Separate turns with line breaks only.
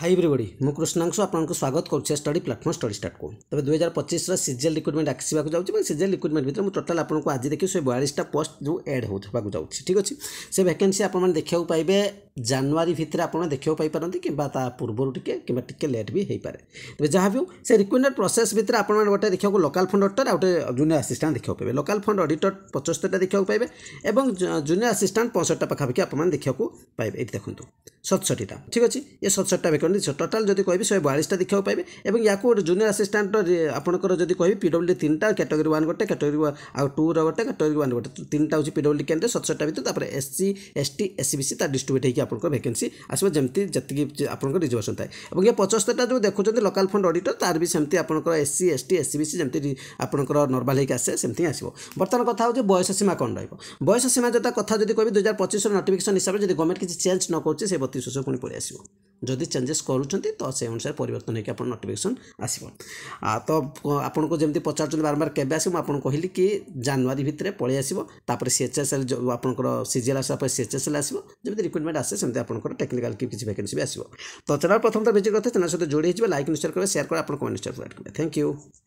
high এভ্রিবডি মু কৃষ্ণাংশু আপনার স্বাগত করছি স্টডি প্লাটফর্ম স্টডি স্টার্টকু তবে দুই হাজার পঁচিশর সিজিএল রিক্রুটমেন্ট আসবাক যাচ্ছে এবং সিজিএল রিক্রুটমেন্ট ভিতরে টোটাল আপনার আজ দেখি শহে বয়াশটা পোস্ট যে এড হওয়া যাচ্ছে ঠিক আছে সে ভ্যাকেন্সি আপনার দেখা পাইবে জানুয়ারি ভিতরে আপনার দেখা পাইপার কিংবা তা পূর্বর টিকে কিংবা টিকে লেট বি হয়ে তবে যা বি সে রিক্রুটমেন্ট প্রসেস ভিতরে আপনার গোটে দেখা লোকাল ফন্ড অডিটর আউটে জুনিয়র আসিষ্টাট দেখা পাবে লোকাল ফন্ড অডিটর পঁচস্তরটা দেখা পাইবে এবং জুনিয়র আসিষ্টাট পঁয়ষট্টা পাখাপাখি আপনার দেখা পাইবে এটি দেখুন ସତଷଠିଟା ଠିକ୍ ଅଛି ଏ ସତଷଠିଟା ଭ୍ୟାକେଣ୍ଟ ଟୋଟାଲ୍ ଯଦି କହିବି ଶହେ ବୟାଳିଶଟା ଦେଖିବାକୁ ପାଇବେ ଏବଂ ୟାକୁ ଗୋଟେ ଜୁନିୟର ଆସିଷ୍ଟାଣ୍ଟ ଆପଣଙ୍କର ଯଦି କହିବି ପିଡବ୍ଲ୍ୟୁ ତିନିଟା କ୍ୟାଟେଗୋରୀ ୱାନ୍ ଗୋଟେ କ୍ୟାଟେଗୋରୀ ଆଉ ଟୁର ଗୋଟେ କ୍ୟାଟେଗୋରୀ ୱାନ୍ ଗୋଟେ ତିନିଟା ହେଉଛି ପିଡବ୍ଲ୍ୟୁ କ୍ୟାଣ୍ଡରେ ସତଷଠିଟା ଭିତରେ ତାପରେ ଏସ୍ସି ଏସ୍ଟି ଏସ୍ସି ବିସି ତା ଡିଷ୍ଟ୍ରିବ୍ୟୁଟ୍ ହେଇକି ଆପଣଙ୍କ ଭ୍ୟାକେନ୍ସି ଆସିବ ଯେମିତି ଯେତିକି ଆପଣଙ୍କ ରିଜର୍ଭେସନ୍ ଥାଏ ଏବଂ ଏ ପଞ୍ଚସ୍ତରୀଟା ଯେଉଁ ଦେଖୁଛନ୍ତି ଲୋକାଲ୍ ଫଣ୍ଡ ଅଡ଼ିଟର ତାର ବି ସେମିତି ଆପଣଙ୍କର ଏସ୍ସି ଏସ୍ଟି ଏସ୍ସି ବିସି ଯେମିତି ଆପଣଙ୍କର ନର୍ମାଲ୍ ହେଇକି ଆସେ ସେମିତି ଆସିବ ବର୍ତ୍ତମାନ କଥା ହେଉଛି ବୟସ ସୀମା କ'ଣ ରହିବ ବୟସ ସୀମା ଯଥା କଥା ଯଦି କହିବି ଦୁଇ ହଜାର ପଚିଶର ନୋଟିଫିକେସନ୍ ହିସାବରେ ଯଦି ଗଭର୍ଣ୍ଣମେଣ୍ଟ କିଛି ଚେଞ୍ଜ ନ କରୁଛି ସେ ଶୋଷ ପୁଣି ପଳେଇ ଆସିବ ଯଦି ଚେଞ୍ଜେସ୍ କରୁଛନ୍ତି ତ ସେ ଅନୁସାରେ ପରିବର୍ତ୍ତନ ହେଇକି ଆପଣ ନୋଟିଫିକେସନ୍ ଆସିବ ତ ଆପଣଙ୍କୁ ଯେମିତି ପଚାରୁଛନ୍ତି ବାରମ୍ବାର କେବେ ଆସିବ ମୁଁ ଆପଣଙ୍କୁ କହିଲି କି ଜାନୁଆରୀ ଭିତରେ ପଳେଇ ଆସିବ ତାପରେ ଏସ୍ ଏଲ୍ ଯେଉଁ ଆପଣଙ୍କର ସିଜିଏଲ୍ ଆସିବା ପରେ ସିଏଚ୍ଏସ୍ଏଲ୍ ଆସିବ ଯେମିତି ରିକ୍ରୁଟମେଣ୍ଟ ଆସେ ସେମିତି ଆପଣଙ୍କର ଟେକ୍ନିକାଲ୍ କି କିଛି ଭ୍ୟାକେନ୍ସି ବି ଆସିବ ତ ଚ୍ୟାନେଲ୍ ପ୍ରଥମତଃ ଭିଜିଟ୍ କରିଥିଲେ ଚ୍ୟାନେଲ୍ ସହିତ ଯୋଡ଼ି ହେଇଯିବ ଲାଇକ୍ ନିଶ୍ଚୟ କରିବେ ସେୟାର୍ କରିବେ ଆପଣ କମେଣ୍ଟ ନିଶ୍ଚୟ କରିବେ ଥ୍ୟାଙ୍କ ୟୁ